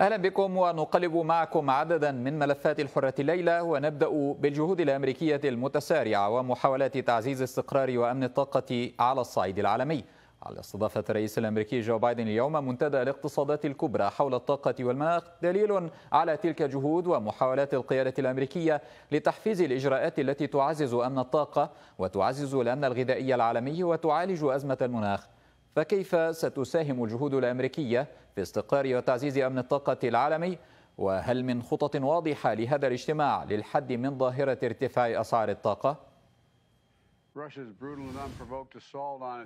اهلا بكم ونقلب معكم عددا من ملفات الحره الليله ونبدا بالجهود الامريكيه المتسارعه ومحاولات تعزيز استقرار وامن الطاقه على الصعيد العالمي. على استضافه الرئيس الامريكي جو بايدن اليوم منتدى الاقتصادات الكبرى حول الطاقه والمناخ دليل على تلك الجهود ومحاولات القياده الامريكيه لتحفيز الاجراءات التي تعزز امن الطاقه وتعزز الامن الغذائي العالمي وتعالج ازمه المناخ فكيف ستساهم الجهود الأمريكية في استقرار وتعزيز أمن الطاقة العالمي وهل من خطط واضحة لهذا الاجتماع للحد من ظاهرة ارتفاع أسعار الطاقة؟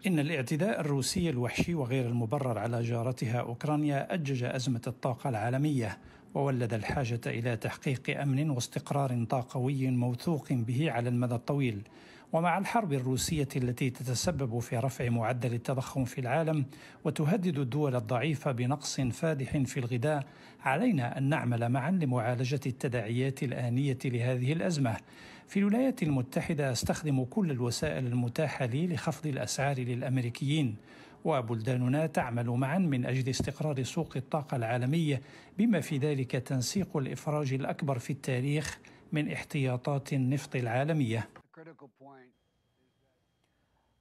إن الاعتداء الروسي الوحشي وغير المبرر على جارتها أوكرانيا أجج أزمة الطاقة العالمية وولد الحاجة إلى تحقيق أمن واستقرار طاقوي موثوق به على المدى الطويل ومع الحرب الروسيه التي تتسبب في رفع معدل التضخم في العالم وتهدد الدول الضعيفه بنقص فادح في الغذاء علينا ان نعمل معا لمعالجه التداعيات الانيه لهذه الازمه في الولايات المتحده استخدم كل الوسائل المتاحه لي لخفض الاسعار للامريكيين وبلداننا تعمل معا من اجل استقرار سوق الطاقه العالميه بما في ذلك تنسيق الافراج الاكبر في التاريخ من احتياطات النفط العالميه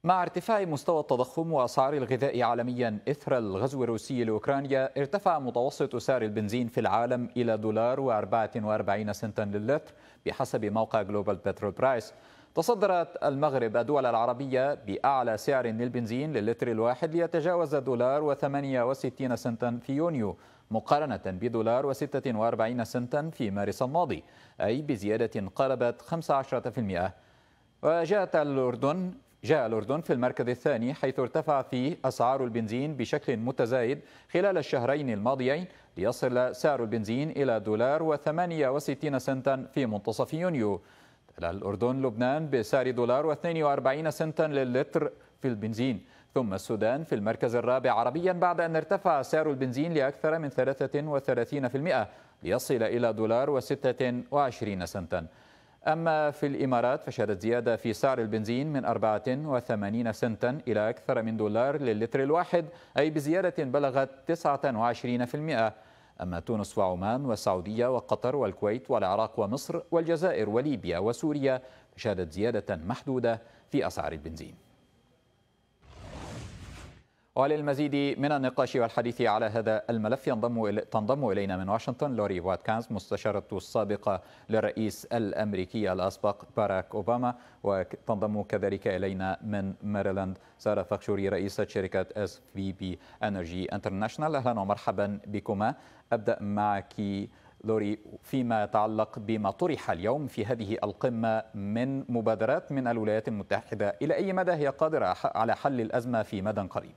مع ارتفاع مستوى التضخم واسعار الغذاء عالميا اثر الغزو الروسي لاوكرانيا ارتفع متوسط سعر البنزين في العالم الى دولار و44 سنتا للتر بحسب موقع جلوبال بترول برايس تصدرت المغرب الدول العربية بأعلى سعر للبنزين للتر الواحد ليتجاوز دولار و68 سنتا في يونيو مقارنة بدولار و46 سنتا في مارس الماضي أي بزيادة قاربت 15% وجاءت الأردن جاء الأردن في المركز الثاني حيث ارتفع فيه أسعار البنزين بشكل متزايد خلال الشهرين الماضيين ليصل سعر البنزين إلى دولار وثمانية وستين سنتا في منتصف يونيو تلا الأردن لبنان بسعر دولار واثنين وأربعين سنتا للتر في البنزين ثم السودان في المركز الرابع عربيا بعد أن ارتفع سعر البنزين لأكثر من 33% ليصل إلى دولار وستة وعشرين سنتا أما في الإمارات فشهدت زيادة في سعر البنزين من 84 سنتا إلى أكثر من دولار للتر الواحد أي بزيادة بلغت 29% أما تونس وعمان والسعودية وقطر والكويت والعراق ومصر والجزائر وليبيا وسوريا شهدت زيادة محدودة في أسعار البنزين وللمزيد من النقاش والحديث على هذا الملف ينضم تنضم الينا من واشنطن لوري واتكنز مستشاره السابقه للرئيس الامريكي الاسبق باراك اوباما وتنضم كذلك الينا من ماريلاند ساره فخشوري رئيسه شركه اس في بي انرجي انترناشونال اهلا ومرحبا بكما ابدا معك لوري فيما يتعلق بما طرح اليوم في هذه القمة من مبادرات من الولايات المتحدة إلى أي مدى هي قادرة على حل الأزمة في مدى قريب؟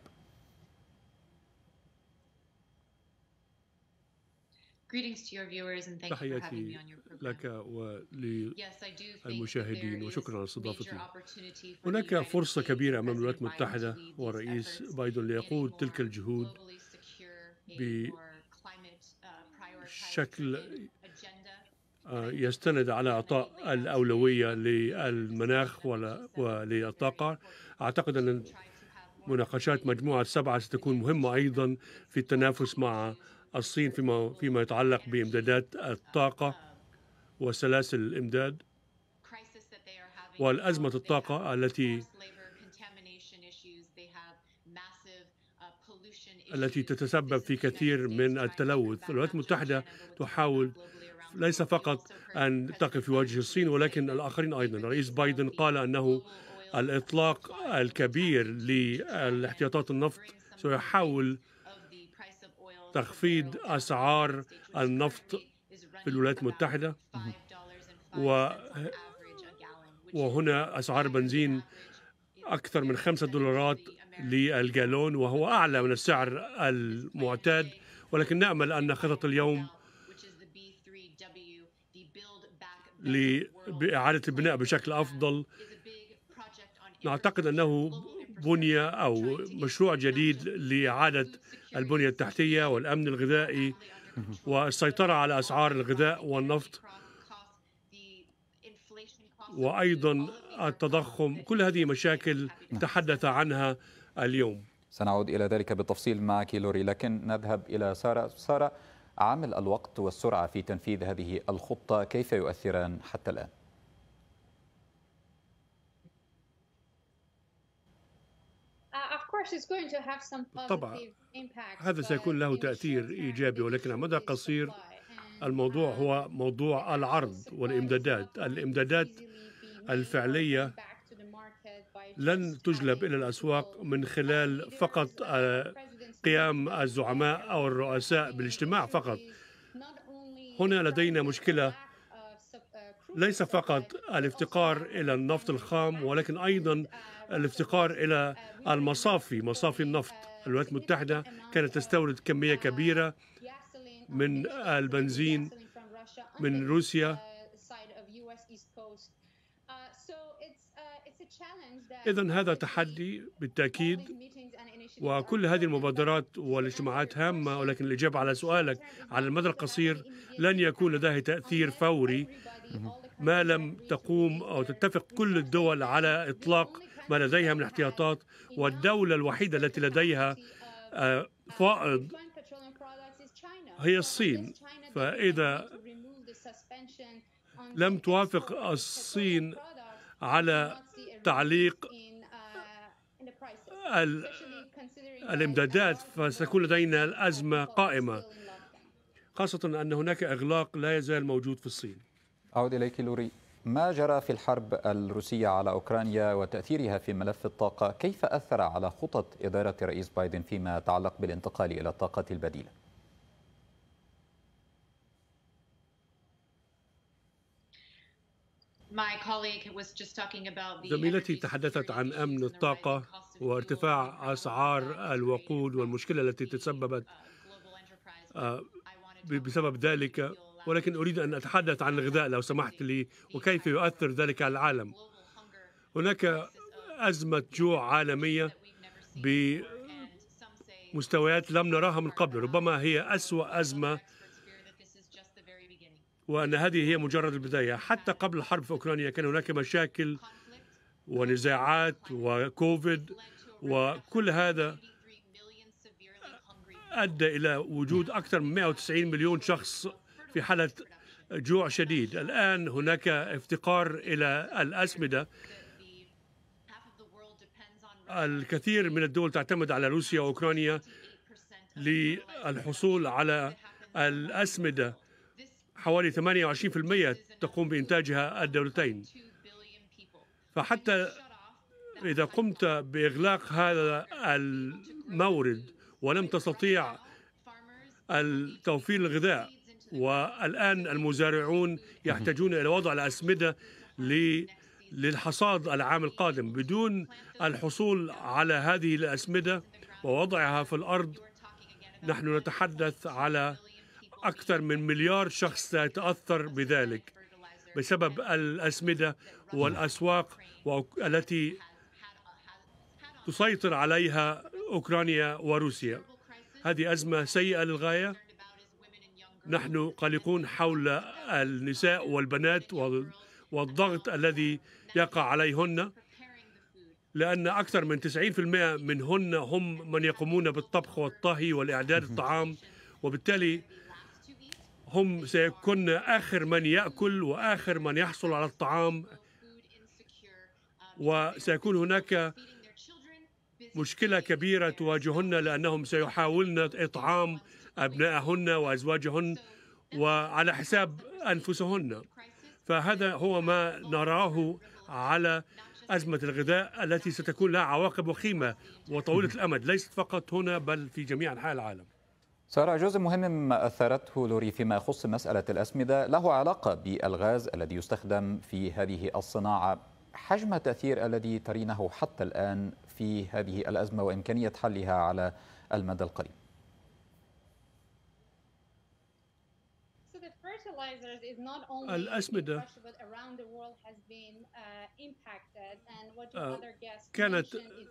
تحياتي لك وللمشاهدين وشكرا على استضافتي هناك فرصة كبيرة أمام الولايات المتحدة والرئيس بايدن ليقود تلك الجهود بشكل uh, آه، يستند على اعطاء الاولويه للمناخ وللطاقه اعتقد ان مناقشات مجموعه سبعه ستكون مهمه ايضا في التنافس مع الصين فيما فيما يتعلق بامدادات الطاقه وسلاسل الامداد والازمه الطاقه التي التي تتسبب في كثير من التلوث الولايات المتحده تحاول ليس فقط ان تقف في وجه الصين ولكن الاخرين ايضا رئيس بايدن قال انه الاطلاق الكبير للاحتياطات النفط سيحاول تخفيض أسعار النفط في الولايات المتحدة و وهنا أسعار بنزين أكثر من خمسة دولارات للجالون وهو أعلى من السعر المعتاد ولكن نأمل أن خطط اليوم لإعادة البناء بشكل أفضل نعتقد أنه بنية أو مشروع جديد لإعادة البنية التحتية والأمن الغذائي والسيطرة على أسعار الغذاء والنفط وأيضا التضخم كل هذه مشاكل تحدث عنها اليوم سنعود إلى ذلك بالتفصيل معك لوري لكن نذهب إلى سارة سارة عامل الوقت والسرعة في تنفيذ هذه الخطة كيف يؤثران حتى الآن؟ طبعا هذا سيكون له تأثير إيجابي ولكن على مدى قصير الموضوع um, هو موضوع العرض والإمدادات الإمدادات الفعلية لن تجلب إلى الأسواق من خلال فقط آه، قيام الزعماء أو الرؤساء بالاجتماع فقط هنا لدينا مشكلة ليس فقط الافتقار إلى النفط الخام ولكن أيضا الافتقار إلى المصافي مصافي النفط الولايات المتحدة كانت تستورد كمية كبيرة من البنزين من روسيا إذا هذا تحدي بالتأكيد وكل هذه المبادرات والاجتماعات هامة ولكن الإجابة على سؤالك على المدى القصير لن يكون لديه تأثير فوري ما لم تقوم أو تتفق كل الدول على إطلاق ما لديها من احتياطات والدولة الوحيدة التي لديها آه، فائض هي الصين فإذا لم توافق الصين على تعليق الامدادات فسيكون لدينا الأزمة قائمة خاصة أن هناك إغلاق لا يزال موجود في الصين أعود إليك لوري ما جرى في الحرب الروسية على أوكرانيا وتأثيرها في ملف الطاقة كيف أثر على خطط إدارة رئيس بايدن فيما يتعلق بالانتقال إلى الطاقة البديلة؟ زميلتي تحدثت عن أمن الطاقة وارتفاع أسعار الوقود والمشكلة التي تسببت uh, آه، بسبب ذلك ولكن أريد أن أتحدث عن الغذاء لو سمحت لي وكيف يؤثر ذلك على العالم هناك أزمة جوع عالمية بمستويات لم نراها من قبل ربما هي أسوأ أزمة وأن هذه هي مجرد البداية حتى قبل الحرب في أوكرانيا كان هناك مشاكل ونزاعات وكوفيد وكل هذا أدى إلى وجود أكثر من 190 مليون شخص في حالة جوع شديد الآن هناك افتقار إلى الأسمدة الكثير من الدول تعتمد على روسيا وأوكرانيا للحصول على الأسمدة حوالي 28% تقوم بإنتاجها الدولتين فحتى إذا قمت بإغلاق هذا المورد ولم تستطيع توفير الغذاء والآن المزارعون يحتاجون إلى وضع الأسمدة للحصاد العام القادم بدون الحصول على هذه الأسمدة ووضعها في الأرض نحن نتحدث على أكثر من مليار شخص سيتأثر بذلك بسبب الأسمدة والأسواق التي تسيطر عليها أوكرانيا وروسيا هذه أزمة سيئة للغاية نحن قلقون حول النساء والبنات والضغط الذي يقع عليهن لأن أكثر من 90% منهن هم من يقومون بالطبخ والطهي والإعداد الطعام وبالتالي هم سيكون آخر من يأكل وآخر من يحصل على الطعام وسيكون هناك مشكلة كبيرة تواجهن لأنهم سيحاولن إطعام أبنائهن وأزواجهن وعلى حساب أنفسهن فهذا هو ما نراه على أزمة الغذاء التي ستكون لها عواقب وخيمة وطويلة الأمد ليست فقط هنا بل في جميع أنحاء العالم سارة جزء مهم أثرته لوري فيما يخص مسألة الأسمدة له علاقة بالغاز الذي يستخدم في هذه الصناعة حجم التأثير الذي ترينه حتى الآن في هذه الأزمة وإمكانية حلها على المدى القريب الأسمدة uh, uh, كانت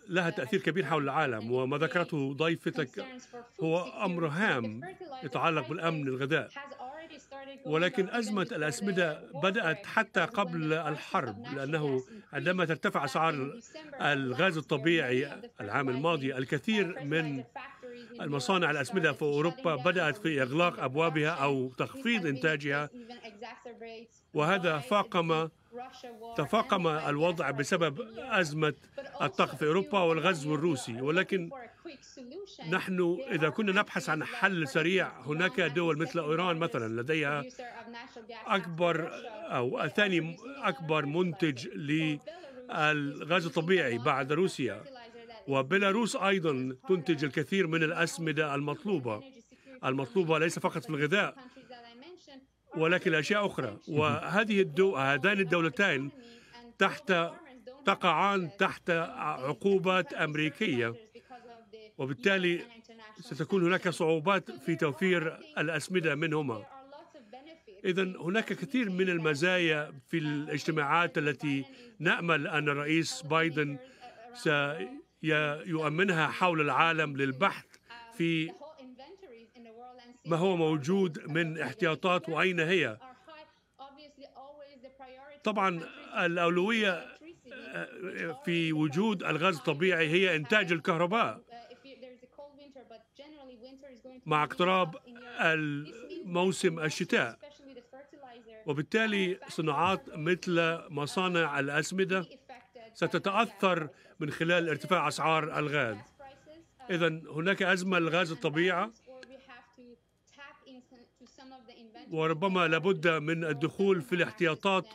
لها تأثير كبير حول العالم وما ذكرته ضيفتك هو أمر هام يتعلق بالأمن الغذاء ولكن أزمة الأسمدة بدأت حتى قبل الحرب لأنه عندما ترتفع أسعار الغاز الطبيعي العام الماضي uh, الكثير من المصانع الأسمدة في أوروبا بدأت في إغلاق أبوابها أو تخفيض إنتاجها وهذا فاقم تفاقم الوضع بسبب أزمة الطاقة في أوروبا والغزو الروسي ولكن نحن إذا كنا نبحث عن حل سريع هناك دول مثل إيران مثلا لديها أكبر أو ثاني أكبر منتج للغاز الطبيعي بعد روسيا وبيلاروس أيضا تنتج الكثير من الأسمدة المطلوبة المطلوبة ليس فقط في الغذاء ولكن أشياء أخرى وهذه الدو... هذان الدولتين تحت تقعان تحت عقوبات أمريكية وبالتالي ستكون هناك صعوبات في توفير الأسمدة منهما إذا هناك كثير من المزايا في الاجتماعات التي نأمل أن الرئيس بايدن سي يؤمنها حول العالم للبحث في ما هو موجود من احتياطات واين هي طبعا الاولويه آه، في وجود الغاز الطبيعي هي انتاج الكهرباء مع اقتراب موسم الشتاء وبالتالي صناعات مثل مصانع الاسمده ستتأثر من خلال ارتفاع أسعار الغاز إذا هناك أزمة لغاز الطبيعة وربما لابد من الدخول في الاحتياطات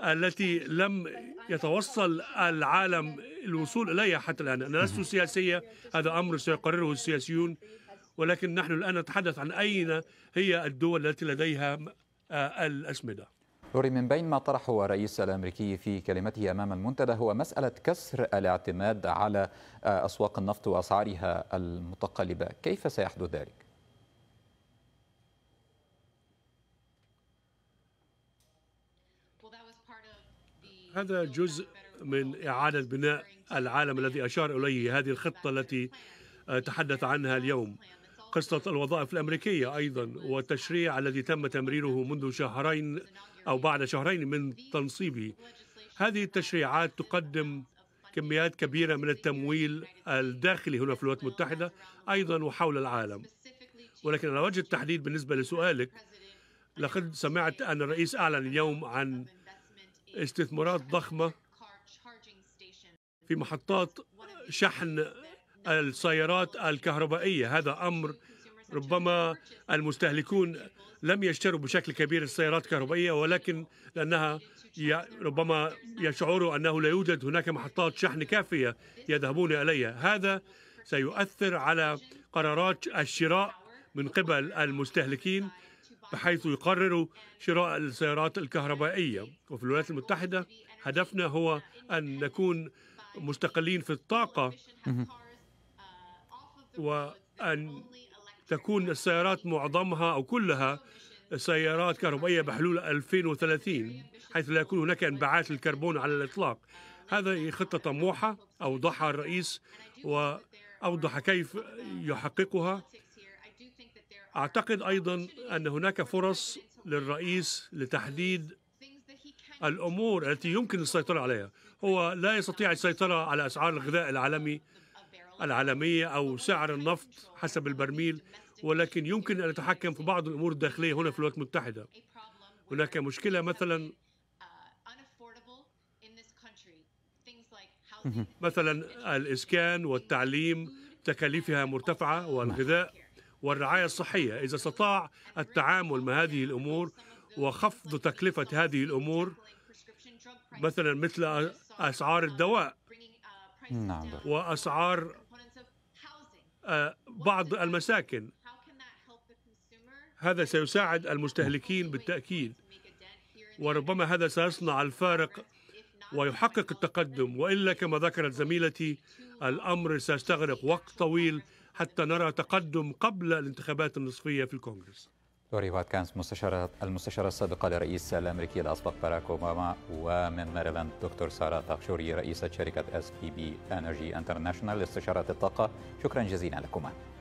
التي لم يتوصل العالم الوصول إليها حتى الآن أنا لست سياسية هذا أمر سيقرره السياسيون ولكن نحن الآن نتحدث عن أين هي الدول التي لديها آه، الأسمدة لوري من بين ما طرحه الرئيس الامريكي في كلمته امام المنتدى هو مساله كسر الاعتماد على آه، اسواق النفط واسعارها المتقلبه، كيف سيحدث ذلك؟ هذا جزء من اعاده بناء العالم الذي اشار اليه هذه الخطه التي آه، تحدث عنها اليوم. قصه الوظائف الامريكيه ايضا والتشريع الذي تم تمريره منذ شهرين أو بعد شهرين من تنصيبه هذه التشريعات تقدم كميات كبيرة من التمويل الداخلي هنا في الولايات المتحدة أيضا وحول العالم ولكن على وجه التحديد بالنسبة لسؤالك لقد سمعت أن الرئيس أعلن اليوم عن استثمارات ضخمة في محطات شحن السيارات الكهربائية هذا أمر ربما المستهلكون لم يشتروا بشكل كبير السيارات الكهربائية ولكن لأنها ربما يشعروا أنه لا يوجد هناك محطات شحن كافية يذهبون إليها هذا سيؤثر على قرارات الشراء من قبل المستهلكين بحيث يقرروا شراء السيارات الكهربائية وفي الولايات المتحدة هدفنا هو أن نكون مستقلين في الطاقة وأن تكون السيارات معظمها أو كلها سيارات كهربائية بحلول 2030 حيث لا يكون هناك انبعاث للكربون على الإطلاق هذا خطة طموحة أوضحها الرئيس وأوضح كيف يحققها أعتقد أيضا أن هناك فرص للرئيس لتحديد الأمور التي يمكن السيطرة عليها هو لا يستطيع السيطرة على أسعار الغذاء العالمي العالمية أو سعر النفط حسب البرميل ولكن يمكن أن نتحكم في بعض الأمور الداخلية هنا في الولايات المتحدة هناك مشكلة مثلا مثلا الإسكان والتعليم تكاليفها مرتفعة والغذاء والرعاية الصحية إذا استطاع التعامل مع هذه الأمور وخفض تكلفة هذه الأمور مثلا مثل أسعار الدواء نعم وأسعار بعض المساكن هذا سيساعد المستهلكين بالتأكيد وربما هذا سيصنع الفارق ويحقق التقدم وإلا كما ذكرت زميلتي الأمر سيستغرق وقت طويل حتى نرى تقدم قبل الانتخابات النصفية في الكونغرس لوري واتكنز مستشارة المستشارة السابقة لرئيس الأمريكي الأسبق باراك أوباما ومن ماريلاند دكتور سارة تاخشوري رئيسة شركة اس بي بي انرجي انترناشونال لاستشارات الطاقة شكرا جزيلا لكما